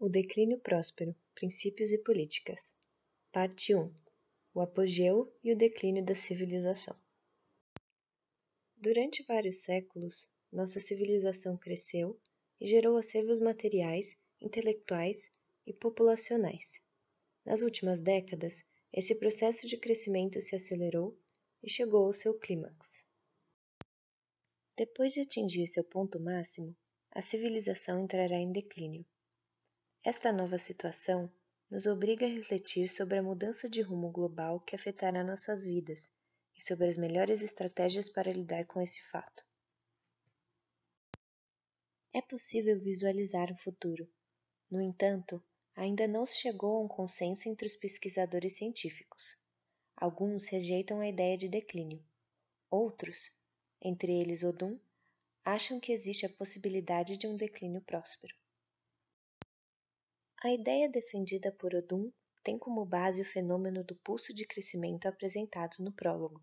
O declínio próspero: princípios e políticas. Parte 1. O apogeu e o declínio da civilização. Durante vários séculos, nossa civilização cresceu e gerou acervos materiais, intelectuais e populacionais. Nas últimas décadas, esse processo de crescimento se acelerou e chegou ao seu clímax. Depois de atingir seu ponto máximo, a civilização entrará em declínio. Esta nova situação nos obriga a refletir sobre a mudança de rumo global que afetará nossas vidas e sobre as melhores estratégias para lidar com esse fato. É possível visualizar o futuro. No entanto, ainda não se chegou a um consenso entre os pesquisadores científicos. Alguns rejeitam a ideia de declínio. Outros, entre eles Odum, acham que existe a possibilidade de um declínio próspero. A ideia defendida por Odum tem como base o fenômeno do pulso de crescimento apresentado no prólogo.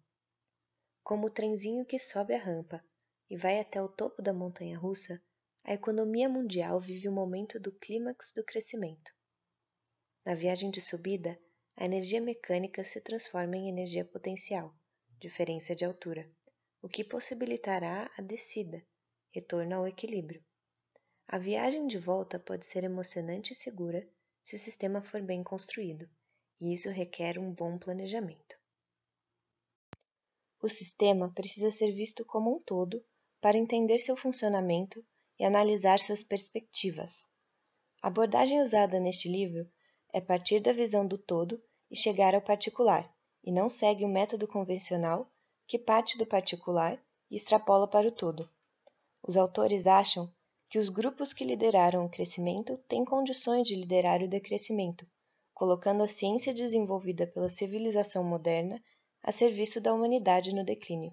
Como o trenzinho que sobe a rampa e vai até o topo da montanha russa, a economia mundial vive o momento do clímax do crescimento. Na viagem de subida, a energia mecânica se transforma em energia potencial, diferença de altura, o que possibilitará a descida, retorno ao equilíbrio. A viagem de volta pode ser emocionante e segura se o sistema for bem construído, e isso requer um bom planejamento. O sistema precisa ser visto como um todo para entender seu funcionamento e analisar suas perspectivas. A abordagem usada neste livro é partir da visão do todo e chegar ao particular, e não segue o método convencional que parte do particular e extrapola para o todo. Os autores acham que os grupos que lideraram o crescimento têm condições de liderar o decrescimento, colocando a ciência desenvolvida pela civilização moderna a serviço da humanidade no declínio.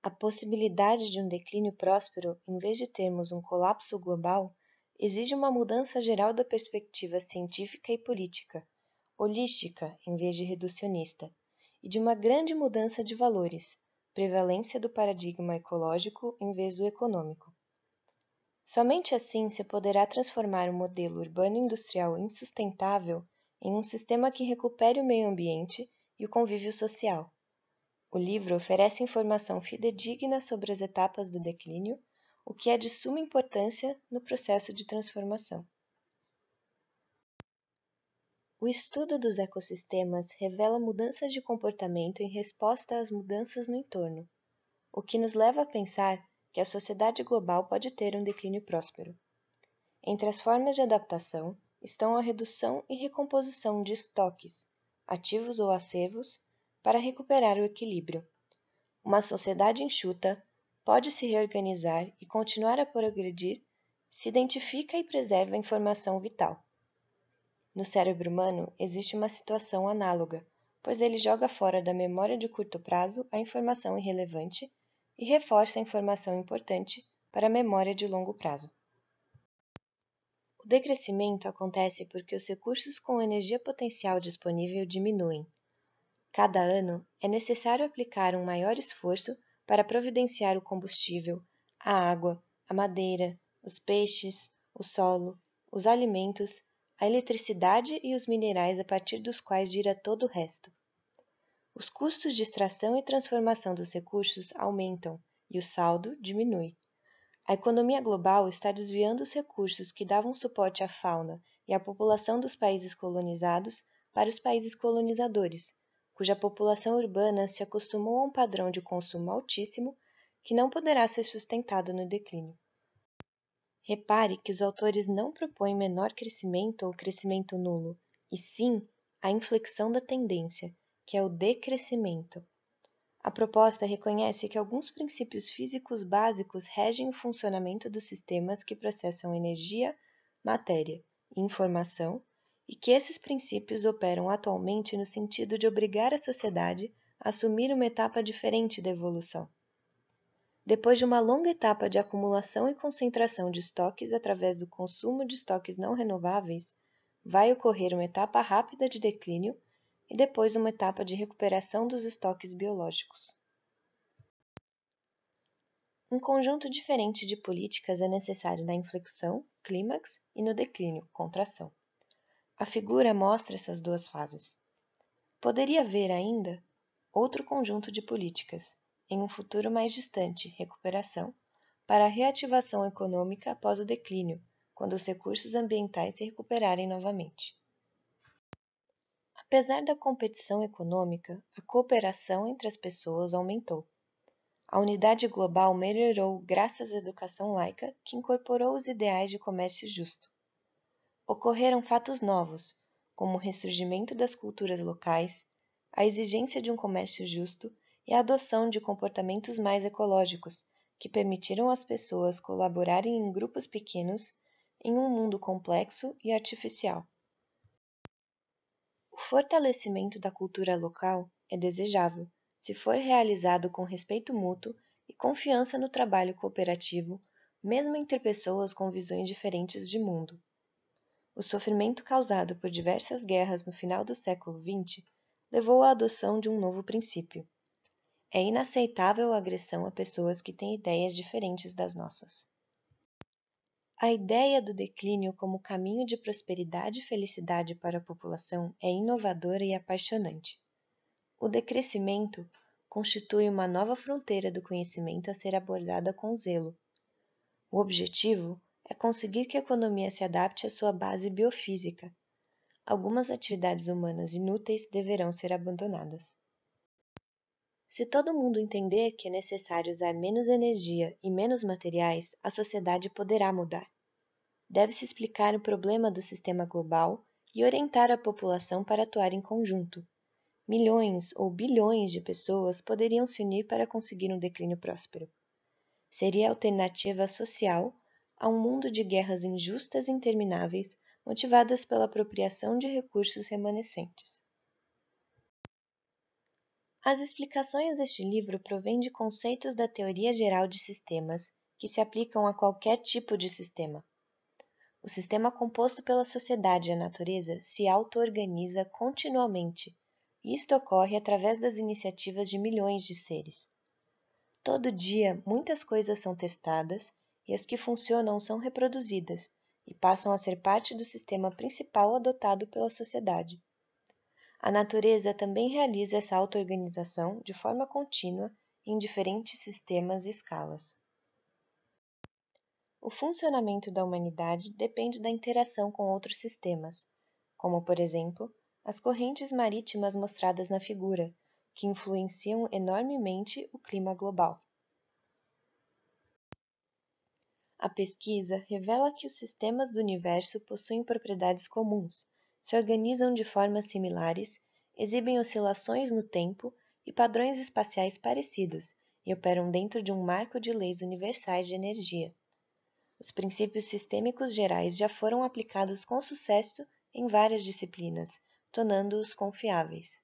A possibilidade de um declínio próspero, em vez de termos um colapso global, exige uma mudança geral da perspectiva científica e política, holística em vez de reducionista, e de uma grande mudança de valores, prevalência do paradigma ecológico em vez do econômico. Somente assim se poderá transformar o modelo urbano-industrial insustentável em um sistema que recupere o meio ambiente e o convívio social. O livro oferece informação fidedigna sobre as etapas do declínio, o que é de suma importância no processo de transformação. O estudo dos ecossistemas revela mudanças de comportamento em resposta às mudanças no entorno, o que nos leva a pensar que a sociedade global pode ter um declínio próspero. Entre as formas de adaptação estão a redução e recomposição de estoques, ativos ou acervos, para recuperar o equilíbrio. Uma sociedade enxuta pode se reorganizar e continuar a progredir se identifica e preserva a informação vital. No cérebro humano existe uma situação análoga, pois ele joga fora da memória de curto prazo a informação irrelevante e reforça a informação importante para a memória de longo prazo. O decrescimento acontece porque os recursos com energia potencial disponível diminuem. Cada ano é necessário aplicar um maior esforço para providenciar o combustível, a água, a madeira, os peixes, o solo, os alimentos, a eletricidade e os minerais a partir dos quais gira todo o resto. Os custos de extração e transformação dos recursos aumentam e o saldo diminui. A economia global está desviando os recursos que davam suporte à fauna e à população dos países colonizados para os países colonizadores, cuja população urbana se acostumou a um padrão de consumo altíssimo que não poderá ser sustentado no declínio. Repare que os autores não propõem menor crescimento ou crescimento nulo, e sim a inflexão da tendência, que é o decrescimento. A proposta reconhece que alguns princípios físicos básicos regem o funcionamento dos sistemas que processam energia, matéria e informação, e que esses princípios operam atualmente no sentido de obrigar a sociedade a assumir uma etapa diferente da evolução. Depois de uma longa etapa de acumulação e concentração de estoques através do consumo de estoques não renováveis, vai ocorrer uma etapa rápida de declínio e depois uma etapa de recuperação dos estoques biológicos. Um conjunto diferente de políticas é necessário na inflexão, clímax, e no declínio, contração. A figura mostra essas duas fases. Poderia haver ainda outro conjunto de políticas, em um futuro mais distante, recuperação, para a reativação econômica após o declínio, quando os recursos ambientais se recuperarem novamente. Apesar da competição econômica, a cooperação entre as pessoas aumentou. A unidade global melhorou graças à educação laica, que incorporou os ideais de comércio justo. Ocorreram fatos novos, como o ressurgimento das culturas locais, a exigência de um comércio justo e a adoção de comportamentos mais ecológicos, que permitiram às pessoas colaborarem em grupos pequenos em um mundo complexo e artificial fortalecimento da cultura local é desejável se for realizado com respeito mútuo e confiança no trabalho cooperativo, mesmo entre pessoas com visões diferentes de mundo. O sofrimento causado por diversas guerras no final do século XX levou à adoção de um novo princípio. É inaceitável a agressão a pessoas que têm ideias diferentes das nossas. A ideia do declínio como caminho de prosperidade e felicidade para a população é inovadora e apaixonante. O decrescimento constitui uma nova fronteira do conhecimento a ser abordada com zelo. O objetivo é conseguir que a economia se adapte à sua base biofísica. Algumas atividades humanas inúteis deverão ser abandonadas. Se todo mundo entender que é necessário usar menos energia e menos materiais, a sociedade poderá mudar. Deve-se explicar o problema do sistema global e orientar a população para atuar em conjunto. Milhões ou bilhões de pessoas poderiam se unir para conseguir um declínio próspero. Seria a alternativa social a um mundo de guerras injustas e intermináveis motivadas pela apropriação de recursos remanescentes. As explicações deste livro provêm de conceitos da teoria geral de sistemas, que se aplicam a qualquer tipo de sistema. O sistema composto pela sociedade e a natureza se auto-organiza continuamente, e isto ocorre através das iniciativas de milhões de seres. Todo dia, muitas coisas são testadas e as que funcionam são reproduzidas e passam a ser parte do sistema principal adotado pela sociedade. A natureza também realiza essa auto-organização de forma contínua em diferentes sistemas e escalas. O funcionamento da humanidade depende da interação com outros sistemas, como, por exemplo, as correntes marítimas mostradas na figura, que influenciam enormemente o clima global. A pesquisa revela que os sistemas do universo possuem propriedades comuns, se organizam de formas similares, exibem oscilações no tempo e padrões espaciais parecidos e operam dentro de um marco de leis universais de energia. Os princípios sistêmicos gerais já foram aplicados com sucesso em várias disciplinas, tornando-os confiáveis.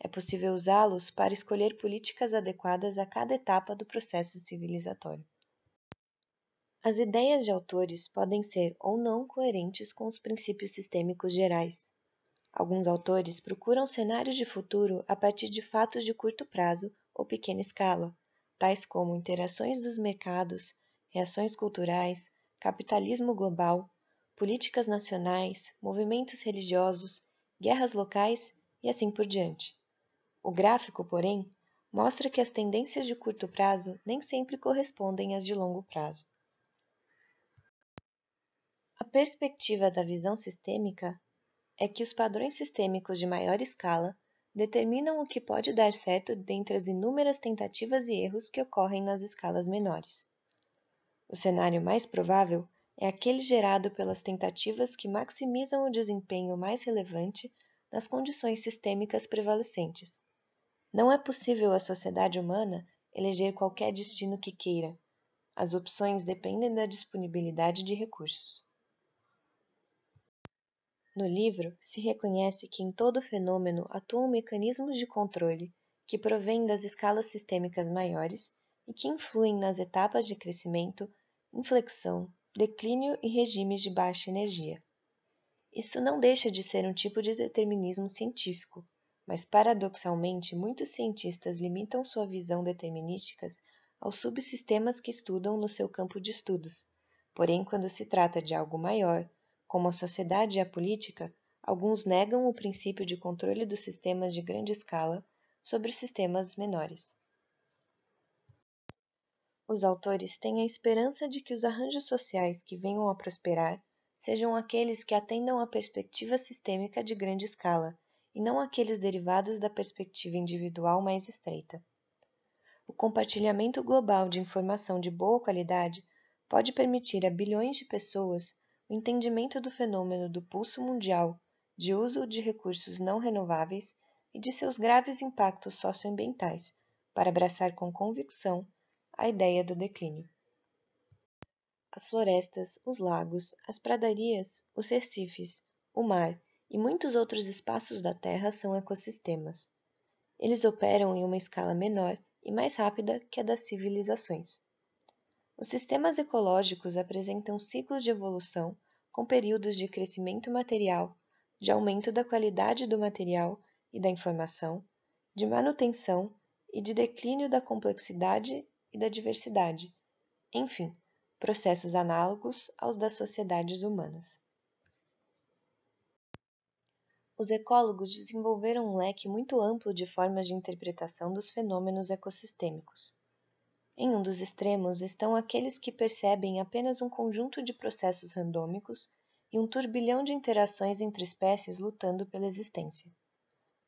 É possível usá-los para escolher políticas adequadas a cada etapa do processo civilizatório. As ideias de autores podem ser ou não coerentes com os princípios sistêmicos gerais. Alguns autores procuram cenários de futuro a partir de fatos de curto prazo ou pequena escala, tais como interações dos mercados, reações culturais, capitalismo global, políticas nacionais, movimentos religiosos, guerras locais e assim por diante. O gráfico, porém, mostra que as tendências de curto prazo nem sempre correspondem às de longo prazo perspectiva da visão sistêmica é que os padrões sistêmicos de maior escala determinam o que pode dar certo dentre as inúmeras tentativas e erros que ocorrem nas escalas menores. O cenário mais provável é aquele gerado pelas tentativas que maximizam o desempenho mais relevante nas condições sistêmicas prevalecentes. Não é possível a sociedade humana eleger qualquer destino que queira. As opções dependem da disponibilidade de recursos. No livro, se reconhece que em todo fenômeno atuam mecanismos de controle que provêm das escalas sistêmicas maiores e que influem nas etapas de crescimento, inflexão, declínio e regimes de baixa energia. Isso não deixa de ser um tipo de determinismo científico, mas paradoxalmente muitos cientistas limitam sua visão determinística aos subsistemas que estudam no seu campo de estudos. Porém, quando se trata de algo maior, como a sociedade e a política, alguns negam o princípio de controle dos sistemas de grande escala sobre os sistemas menores. Os autores têm a esperança de que os arranjos sociais que venham a prosperar sejam aqueles que atendam à perspectiva sistêmica de grande escala e não aqueles derivados da perspectiva individual mais estreita. O compartilhamento global de informação de boa qualidade pode permitir a bilhões de pessoas o entendimento do fenômeno do pulso mundial de uso de recursos não renováveis e de seus graves impactos socioambientais, para abraçar com convicção a ideia do declínio. As florestas, os lagos, as pradarias, os recifes, o mar e muitos outros espaços da Terra são ecossistemas. Eles operam em uma escala menor e mais rápida que a das civilizações. Os sistemas ecológicos apresentam ciclos de evolução com períodos de crescimento material, de aumento da qualidade do material e da informação, de manutenção e de declínio da complexidade e da diversidade, enfim, processos análogos aos das sociedades humanas. Os ecólogos desenvolveram um leque muito amplo de formas de interpretação dos fenômenos ecossistêmicos. Em um dos extremos estão aqueles que percebem apenas um conjunto de processos randômicos e um turbilhão de interações entre espécies lutando pela existência.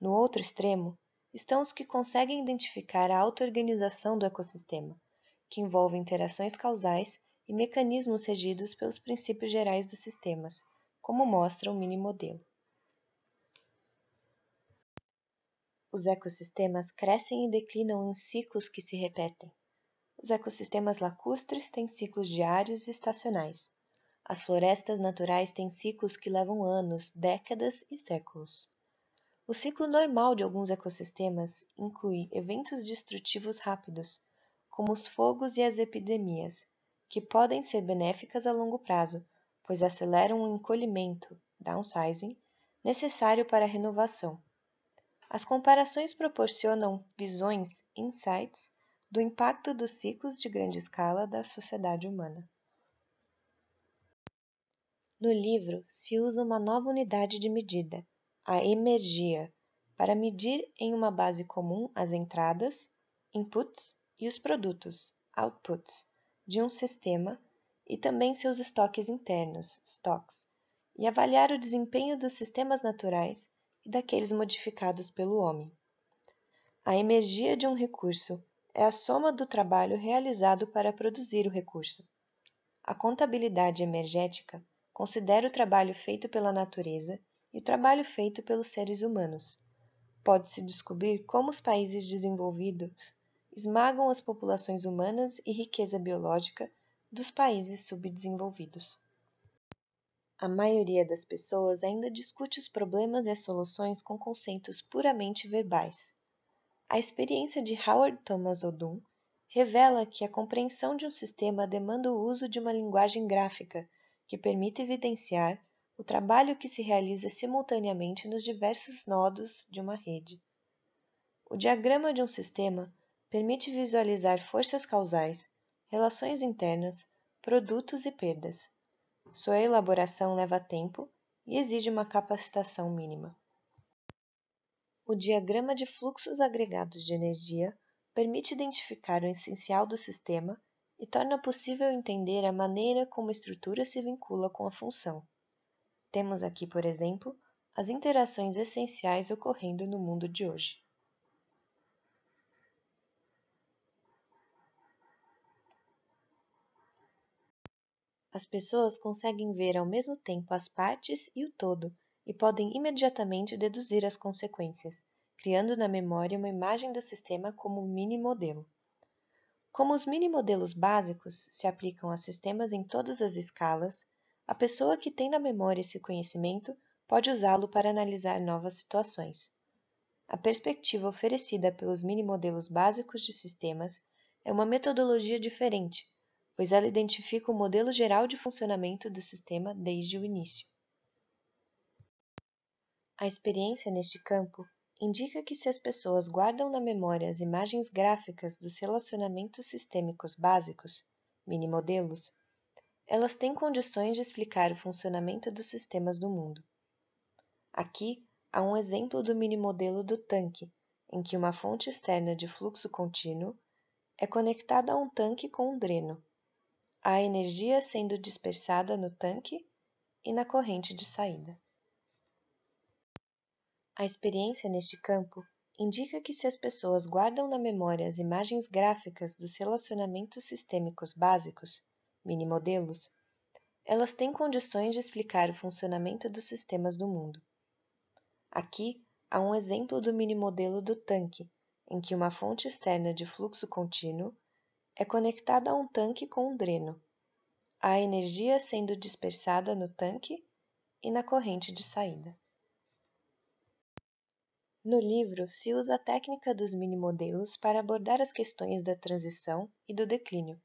No outro extremo estão os que conseguem identificar a auto-organização do ecossistema, que envolve interações causais e mecanismos regidos pelos princípios gerais dos sistemas, como mostra o mini modelo. Os ecossistemas crescem e declinam em ciclos que se repetem. Os ecossistemas lacustres têm ciclos diários e estacionais. As florestas naturais têm ciclos que levam anos, décadas e séculos. O ciclo normal de alguns ecossistemas inclui eventos destrutivos rápidos, como os fogos e as epidemias, que podem ser benéficas a longo prazo, pois aceleram o encolhimento, downsizing, necessário para a renovação. As comparações proporcionam visões, insights do impacto dos ciclos de grande escala da sociedade humana. No livro se usa uma nova unidade de medida, a energia, para medir em uma base comum as entradas, inputs e os produtos, outputs, de um sistema e também seus estoques internos, stocks, e avaliar o desempenho dos sistemas naturais e daqueles modificados pelo homem. A energia de um recurso é a soma do trabalho realizado para produzir o recurso. A contabilidade energética considera o trabalho feito pela natureza e o trabalho feito pelos seres humanos. Pode-se descobrir como os países desenvolvidos esmagam as populações humanas e riqueza biológica dos países subdesenvolvidos. A maioria das pessoas ainda discute os problemas e as soluções com conceitos puramente verbais. A experiência de Howard Thomas Odum revela que a compreensão de um sistema demanda o uso de uma linguagem gráfica que permita evidenciar o trabalho que se realiza simultaneamente nos diversos nodos de uma rede. O diagrama de um sistema permite visualizar forças causais, relações internas, produtos e perdas. Sua elaboração leva tempo e exige uma capacitação mínima. O diagrama de fluxos agregados de energia permite identificar o essencial do sistema e torna possível entender a maneira como a estrutura se vincula com a função. Temos aqui, por exemplo, as interações essenciais ocorrendo no mundo de hoje. As pessoas conseguem ver ao mesmo tempo as partes e o todo e podem imediatamente deduzir as consequências, criando na memória uma imagem do sistema como um mini-modelo. Como os mini-modelos básicos se aplicam a sistemas em todas as escalas, a pessoa que tem na memória esse conhecimento pode usá-lo para analisar novas situações. A perspectiva oferecida pelos mini-modelos básicos de sistemas é uma metodologia diferente, pois ela identifica o modelo geral de funcionamento do sistema desde o início. A experiência neste campo indica que se as pessoas guardam na memória as imagens gráficas dos relacionamentos sistêmicos básicos, mini-modelos, elas têm condições de explicar o funcionamento dos sistemas do mundo. Aqui há um exemplo do mini-modelo do tanque, em que uma fonte externa de fluxo contínuo é conectada a um tanque com um dreno, a energia sendo dispersada no tanque e na corrente de saída. A experiência neste campo indica que se as pessoas guardam na memória as imagens gráficas dos relacionamentos sistêmicos básicos, mini-modelos, elas têm condições de explicar o funcionamento dos sistemas do mundo. Aqui há um exemplo do mini-modelo do tanque, em que uma fonte externa de fluxo contínuo é conectada a um tanque com um dreno, a energia sendo dispersada no tanque e na corrente de saída. No livro, se usa a técnica dos minimodelos para abordar as questões da transição e do declínio.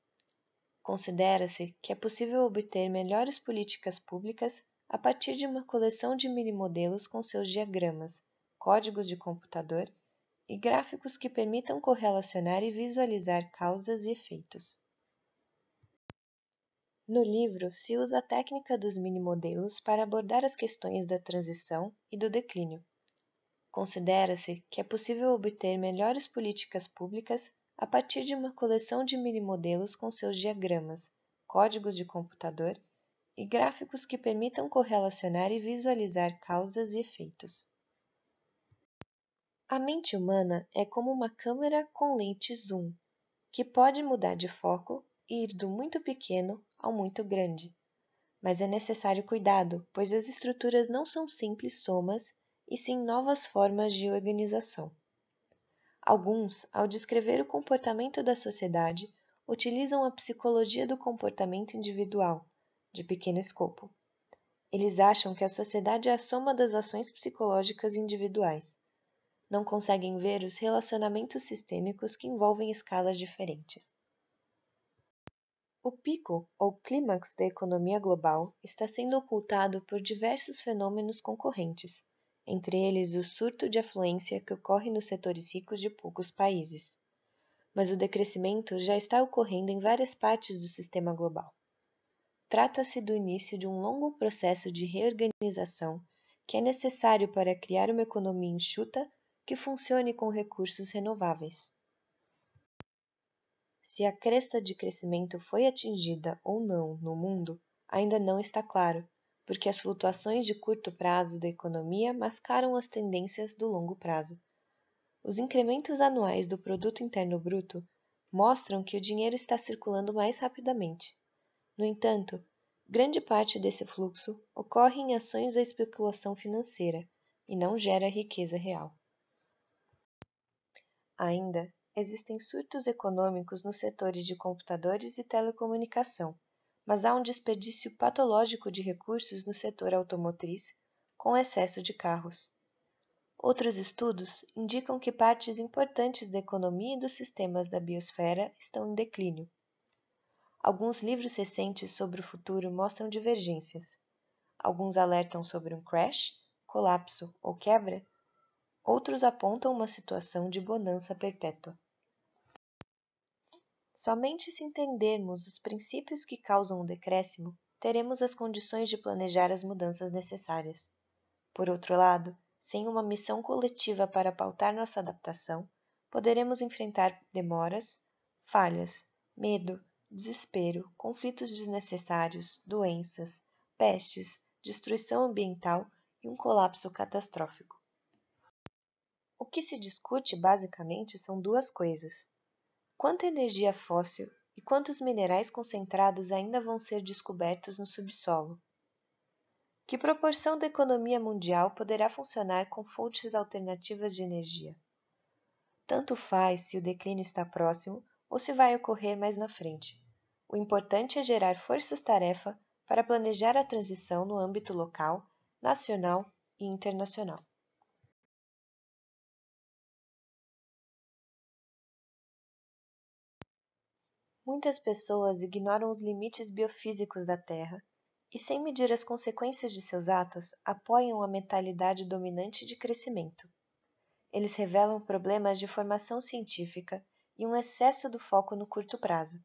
Considera-se que é possível obter melhores políticas públicas a partir de uma coleção de minimodelos com seus diagramas, códigos de computador e gráficos que permitam correlacionar e visualizar causas e efeitos. No livro, se usa a técnica dos minimodelos para abordar as questões da transição e do declínio. Considera-se que é possível obter melhores políticas públicas a partir de uma coleção de mini-modelos com seus diagramas, códigos de computador e gráficos que permitam correlacionar e visualizar causas e efeitos. A mente humana é como uma câmera com lente zoom, que pode mudar de foco e ir do muito pequeno ao muito grande. Mas é necessário cuidado, pois as estruturas não são simples somas e sim novas formas de organização. Alguns, ao descrever o comportamento da sociedade, utilizam a psicologia do comportamento individual, de pequeno escopo. Eles acham que a sociedade é a soma das ações psicológicas individuais. Não conseguem ver os relacionamentos sistêmicos que envolvem escalas diferentes. O pico ou clímax da economia global está sendo ocultado por diversos fenômenos concorrentes, entre eles o surto de afluência que ocorre nos setores ricos de poucos países. Mas o decrescimento já está ocorrendo em várias partes do sistema global. Trata-se do início de um longo processo de reorganização que é necessário para criar uma economia enxuta que funcione com recursos renováveis. Se a cresta de crescimento foi atingida ou não no mundo ainda não está claro, porque as flutuações de curto prazo da economia mascaram as tendências do longo prazo. Os incrementos anuais do produto interno bruto mostram que o dinheiro está circulando mais rapidamente. No entanto, grande parte desse fluxo ocorre em ações da especulação financeira e não gera riqueza real. Ainda existem surtos econômicos nos setores de computadores e telecomunicação mas há um desperdício patológico de recursos no setor automotriz, com excesso de carros. Outros estudos indicam que partes importantes da economia e dos sistemas da biosfera estão em declínio. Alguns livros recentes sobre o futuro mostram divergências. Alguns alertam sobre um crash, colapso ou quebra, outros apontam uma situação de bonança perpétua. Somente se entendermos os princípios que causam o decréscimo, teremos as condições de planejar as mudanças necessárias. Por outro lado, sem uma missão coletiva para pautar nossa adaptação, poderemos enfrentar demoras, falhas, medo, desespero, conflitos desnecessários, doenças, pestes, destruição ambiental e um colapso catastrófico. O que se discute basicamente são duas coisas: Quanta energia fóssil e quantos minerais concentrados ainda vão ser descobertos no subsolo? Que proporção da economia mundial poderá funcionar com fontes alternativas de energia? Tanto faz se o declínio está próximo ou se vai ocorrer mais na frente. O importante é gerar forças-tarefa para planejar a transição no âmbito local, nacional e internacional. Muitas pessoas ignoram os limites biofísicos da Terra e, sem medir as consequências de seus atos, apoiam a mentalidade dominante de crescimento. Eles revelam problemas de formação científica e um excesso do foco no curto prazo.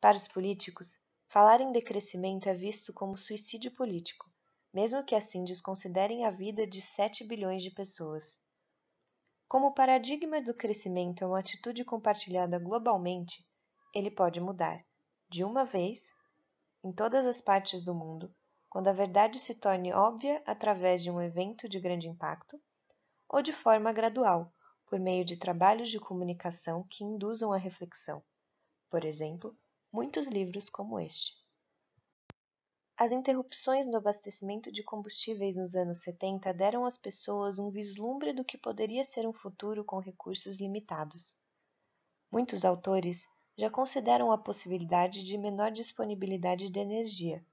Para os políticos, falar em decrescimento é visto como suicídio político, mesmo que assim desconsiderem a vida de 7 bilhões de pessoas. Como o paradigma do crescimento é uma atitude compartilhada globalmente, ele pode mudar, de uma vez, em todas as partes do mundo, quando a verdade se torne óbvia através de um evento de grande impacto, ou de forma gradual, por meio de trabalhos de comunicação que induzam a reflexão, por exemplo, muitos livros como este. As interrupções no abastecimento de combustíveis nos anos 70 deram às pessoas um vislumbre do que poderia ser um futuro com recursos limitados. Muitos autores já consideram a possibilidade de menor disponibilidade de energia.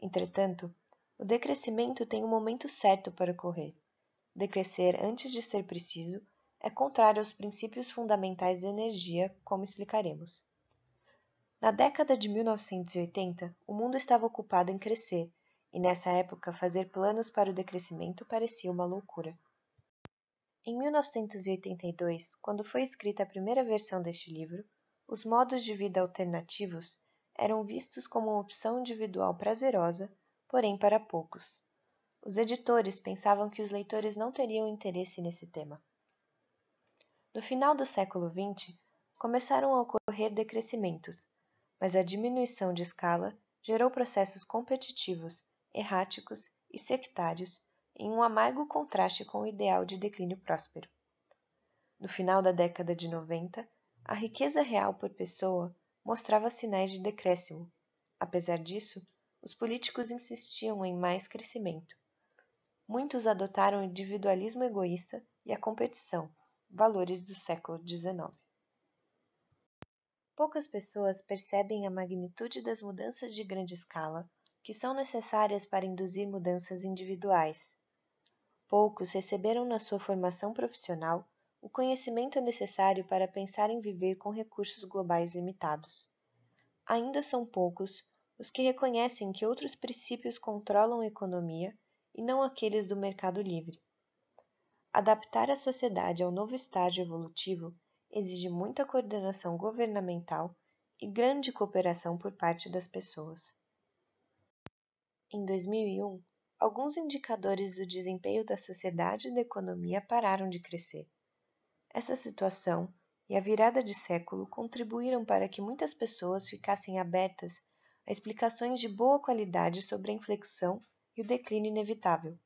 Entretanto, o decrescimento tem um momento certo para ocorrer. Decrescer antes de ser preciso é contrário aos princípios fundamentais da energia, como explicaremos. Na década de 1980, o mundo estava ocupado em crescer, e nessa época fazer planos para o decrescimento parecia uma loucura. Em 1982, quando foi escrita a primeira versão deste livro, os modos de vida alternativos eram vistos como uma opção individual prazerosa, porém para poucos. Os editores pensavam que os leitores não teriam interesse nesse tema. No final do século XX, começaram a ocorrer decrescimentos, mas a diminuição de escala gerou processos competitivos, erráticos e sectários em um amargo contraste com o ideal de declínio próspero. No final da década de 90, a riqueza real por pessoa mostrava sinais de decréscimo. Apesar disso, os políticos insistiam em mais crescimento. Muitos adotaram o individualismo egoísta e a competição, valores do século XIX. Poucas pessoas percebem a magnitude das mudanças de grande escala que são necessárias para induzir mudanças individuais. Poucos receberam na sua formação profissional o conhecimento é necessário para pensar em viver com recursos globais limitados. Ainda são poucos os que reconhecem que outros princípios controlam a economia e não aqueles do mercado livre. Adaptar a sociedade ao novo estágio evolutivo exige muita coordenação governamental e grande cooperação por parte das pessoas. Em 2001, alguns indicadores do desempenho da sociedade e da economia pararam de crescer. Essa situação e a virada de século contribuíram para que muitas pessoas ficassem abertas a explicações de boa qualidade sobre a inflexão e o declínio inevitável.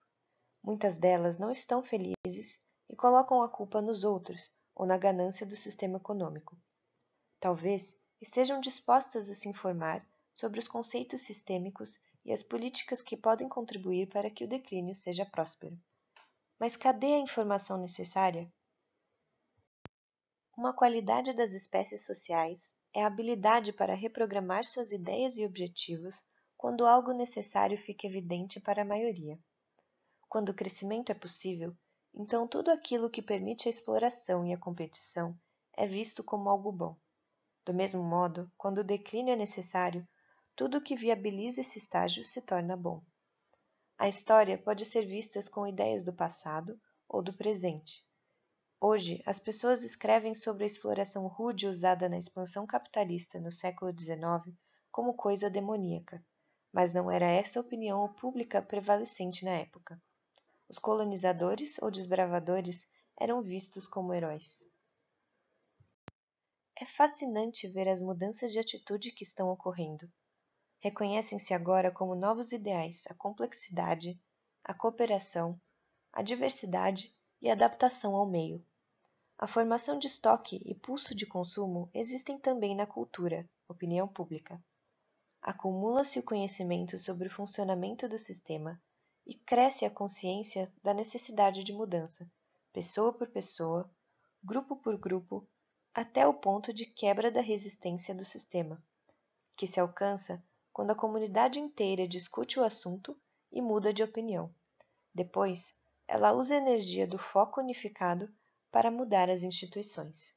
Muitas delas não estão felizes e colocam a culpa nos outros ou na ganância do sistema econômico. Talvez estejam dispostas a se informar sobre os conceitos sistêmicos e as políticas que podem contribuir para que o declínio seja próspero. Mas cadê a informação necessária? Uma qualidade das espécies sociais é a habilidade para reprogramar suas ideias e objetivos quando algo necessário fica evidente para a maioria. Quando o crescimento é possível, então tudo aquilo que permite a exploração e a competição é visto como algo bom. Do mesmo modo, quando o declínio é necessário, tudo que viabiliza esse estágio se torna bom. A história pode ser vista com ideias do passado ou do presente, Hoje, as pessoas escrevem sobre a exploração rude usada na expansão capitalista no século XIX como coisa demoníaca, mas não era essa a opinião pública prevalecente na época. Os colonizadores ou desbravadores eram vistos como heróis. É fascinante ver as mudanças de atitude que estão ocorrendo. Reconhecem-se agora como novos ideais a complexidade, a cooperação, a diversidade e a adaptação ao meio. A formação de estoque e pulso de consumo existem também na cultura, opinião pública. Acumula-se o conhecimento sobre o funcionamento do sistema e cresce a consciência da necessidade de mudança, pessoa por pessoa, grupo por grupo, até o ponto de quebra da resistência do sistema, que se alcança quando a comunidade inteira discute o assunto e muda de opinião. Depois, ela usa a energia do foco unificado para mudar as instituições.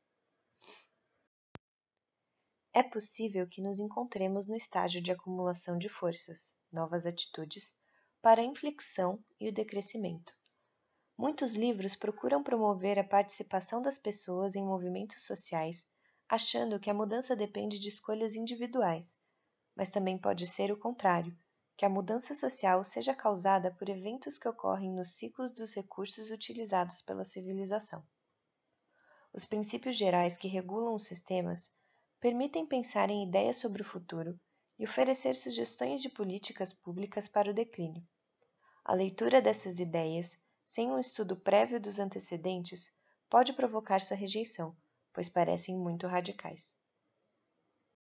É possível que nos encontremos no estágio de acumulação de forças, novas atitudes, para a inflexão e o decrescimento. Muitos livros procuram promover a participação das pessoas em movimentos sociais, achando que a mudança depende de escolhas individuais, mas também pode ser o contrário, que a mudança social seja causada por eventos que ocorrem nos ciclos dos recursos utilizados pela civilização os princípios gerais que regulam os sistemas permitem pensar em ideias sobre o futuro e oferecer sugestões de políticas públicas para o declínio. A leitura dessas ideias, sem um estudo prévio dos antecedentes, pode provocar sua rejeição, pois parecem muito radicais.